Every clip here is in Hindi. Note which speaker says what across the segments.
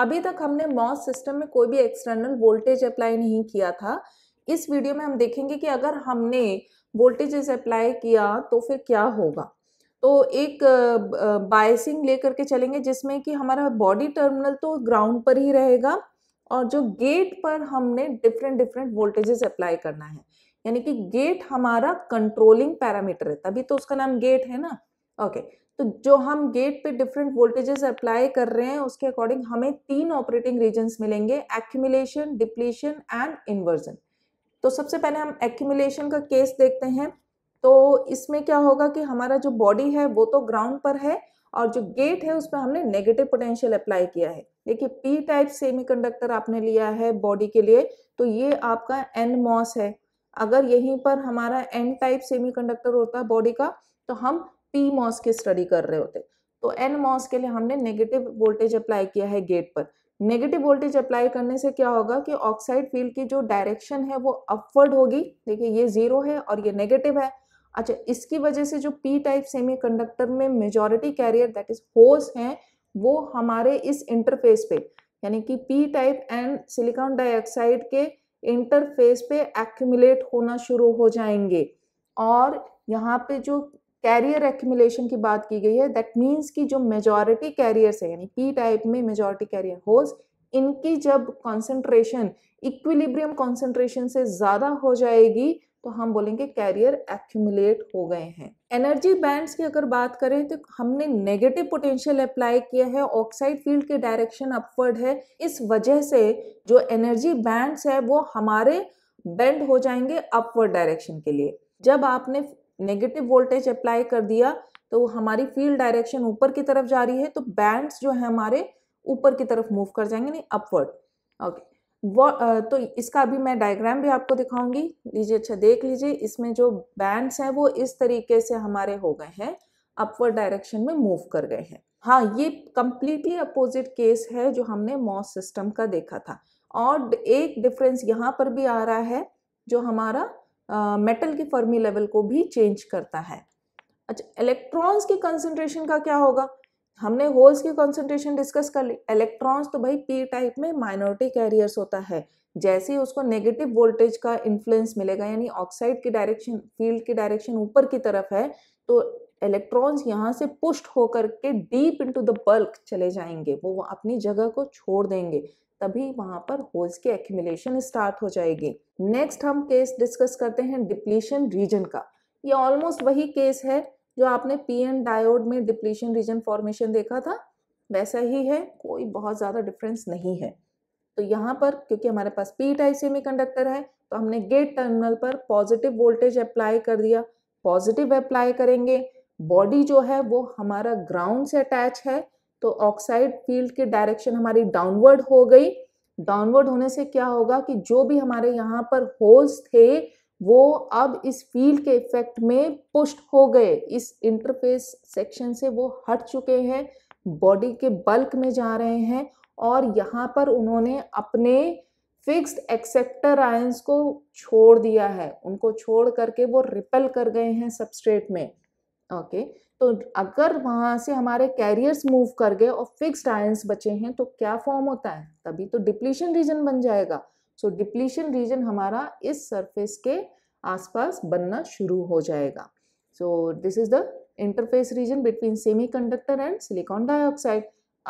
Speaker 1: अभी तक हमने मॉस सिस्टम में कोई भी एक्सटर्नल वोल्टेज अप्लाई नहीं किया था इस वीडियो में हम देखेंगे कि अगर हमने वोल्टेजेस अप्लाई किया तो फिर क्या होगा तो एक बायसिंग लेकर के चलेंगे जिसमें कि हमारा बॉडी टर्मिनल तो ग्राउंड पर ही रहेगा और जो गेट पर हमने डिफरेंट डिफरेंट वोल्टेजेस अप्लाई करना है यानी कि गेट हमारा कंट्रोलिंग पैरामीटर है तभी तो उसका नाम गेट है ना ओके तो जो हम गेट पे डिफरेंट वोल्टेजेस अप्लाई कर रहे हैं उसके अकॉर्डिंग हमें तीन ऑपरेटिंग रीजन्स मिलेंगे एक्यूमिलेशन डिप्लीशन एंड इन्वर्जन तो सबसे पहले हम एक्यूमिलेशन का केस देखते हैं तो इसमें क्या होगा कि हमारा जो बॉडी है वो तो ग्राउंड पर है और जो गेट है उस पर हमने नेगेटिव पोटेंशियल अप्लाई किया है देखिए पी टाइप सेमीकंडक्टर आपने लिया है बॉडी के लिए तो ये आपका एन मॉस है अगर यहीं पर हमारा एन टाइप सेमीकंडक्टर होता है बॉडी का तो हम पी मॉस की स्टडी कर रहे होते तो एन मॉस के लिए हमने नेगेटिव वोल्टेज अप्लाई किया है गेट पर नेगेटिव वोल्टेज अप्लाई करने से क्या होगा कि ऑक्साइड फील्ड की जो डायरेक्शन है वो अपवर्ड होगी देखिए ये जीरो है और ये नेगेटिव है अच्छा इसकी वजह से जो पी टाइप सेमीकंडक्टर में majority carrier that is holes हैं वो हमारे इस इंटरफेस पे यानी कि P type and silicon dioxide के इंटरफेस पे एक्यूमुलेट होना शुरू हो जाएंगे और यहाँ पे जो कैरियर एक्यूमुलेशन की बात की गई है दैट मीन्स कि जो मेजॉरिटी कैरियर्स है यानी पी टाइप में मेजॉरिटी कैरियर होल्स इनकी जब कॉन्सेंट्रेशन इक्विलिब्रियम कॉन्सेंट्रेशन से ज़्यादा हो जाएगी तो हम बोलेंगे कैरियर एक्यूमुलेट हो गए हैं एनर्जी बैंड्स की अगर बात करें तो हमने नेगेटिव पोटेंशियल अप्लाई किया है ऑक्साइड फील्ड के डायरेक्शन अपवर्ड है इस वजह से जो एनर्जी बैंड्स है वो हमारे बेंड हो जाएंगे अपवर्ड डायरेक्शन के लिए जब आपने नेगेटिव वोल्टेज अप्लाई कर दिया तो हमारी फील्ड डायरेक्शन ऊपर की तरफ जा रही है तो बैंड्स जो है हमारे ऊपर की तरफ मूव कर जाएंगे नहीं अपवर्ड ओके वो तो इसका अभी मैं डायग्राम भी आपको दिखाऊंगी लीजिए अच्छा देख लीजिए इसमें जो बैंड्स हैं वो इस तरीके से हमारे हो गए हैं अपवर्ड डायरेक्शन में मूव कर गए हैं हाँ ये कम्प्लीटली अपोजिट केस है जो हमने मॉस सिस्टम का देखा था और एक डिफरेंस यहाँ पर भी आ रहा है जो हमारा मेटल की फर्मी लेवल को भी चेंज करता है अच्छा इलेक्ट्रॉन्स की कंसनट्रेशन का क्या होगा हमने होल्स की कंसनट्रेशन डिस्कस कर ली इलेक्ट्रॉन्स तो भाई पी टाइप में माइनॉरिटी कैरियर्स होता है जैसे ही उसको नेगेटिव वोल्टेज का इन्फ्लुएंस मिलेगा यानी ऑक्साइड की डायरेक्शन फील्ड की डायरेक्शन ऊपर की तरफ है तो इलेक्ट्रॉन्स यहाँ से पुष्ट होकर के डीप इनटू द बल्क चले जाएंगे वो अपनी जगह को छोड़ देंगे तभी वहाँ पर होल्स की एक्यूमुलेशन स्टार्ट हो जाएगी नेक्स्ट हम केस डिस्कस करते हैं डिप्लीशन रीजन का ये ऑलमोस्ट वही केस है जो आपने पी एन डायोड में डिप्लीशन रीजन फॉर्मेशन देखा था वैसा ही है कोई बहुत ज़्यादा डिफरेंस नहीं है तो यहाँ पर क्योंकि हमारे पास पी टाइप कंडक्टर है तो हमने गेट टर्मिनल पर पॉजिटिव वोल्टेज अप्लाई कर दिया पॉजिटिव अप्लाई करेंगे बॉडी जो है वो हमारा ग्राउंड से अटैच है तो ऑक्साइड फील्ड की डायरेक्शन हमारी डाउनवर्ड हो गई डाउनवर्ड होने से क्या होगा कि जो भी हमारे यहाँ पर होल्स थे वो अब इस फील्ड के इफेक्ट में पुष्ट हो गए इस इंटरफेस सेक्शन से वो हट चुके हैं बॉडी के बल्क में जा रहे हैं और यहाँ पर उन्होंने अपने फिक्स्ड एक्सेप्टर आयंस को छोड़ दिया है उनको छोड़ करके वो रिपेल कर गए हैं सबस्ट्रेट में ओके तो अगर वहाँ से हमारे कैरियर्स मूव कर गए और फिक्स्ड आयंस बचे हैं तो क्या फॉर्म होता है तभी तो डिप्लीशन रीजन बन जाएगा सो डिप्लीशन रीजन हमारा इस सरफेस के आसपास बनना शुरू हो जाएगा so this is the interface region between conductor and silicon dioxide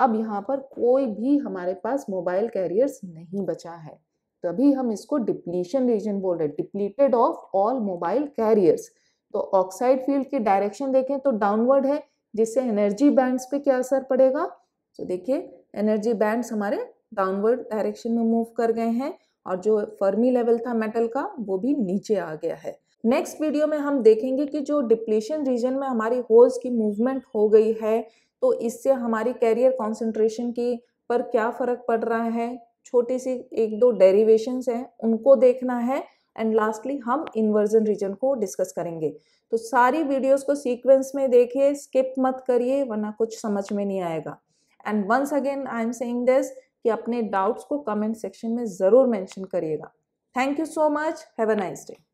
Speaker 1: अब यहाँ पर कोई भी हमारे पास मोबाइल कैरियर्स नहीं बचा है तभी हम इसको डिप्लीशन रीजन बोल रहे हैं depleted of all mobile carriers तो ऑक्साइड फील्ड की डायरेक्शन देखें तो डाउनवर्ड है जिससे एनर्जी बैंड्स पे क्या असर पड़ेगा तो देखिए एनर्जी बैंड्स हमारे डाउनवर्ड डायरेक्शन में मूव कर गए हैं और जो फर्मी लेवल था मेटल का वो भी नीचे आ गया है नेक्स्ट वीडियो में हम देखेंगे कि जो डिप्लीशन रीजन में हमारी होल्स की मूवमेंट हो गई है तो इससे हमारी कैरियर कॉन्सेंट्रेशन की पर क्या फ़र्क पड़ रहा है छोटी सी एक दो डेरिवेशंस हैं उनको देखना है एंड लास्टली हम इन्वर्जन रीजन को डिस्कस करेंगे तो सारी वीडियोस को सीक्वेंस में देखिए स्किप मत करिए वरना कुछ समझ में नहीं आएगा and once again I am saying this कि अपने डाउट्स को कमेंट सेक्शन में ज़रूर मेंशन करिएगा thank you so much have a nice day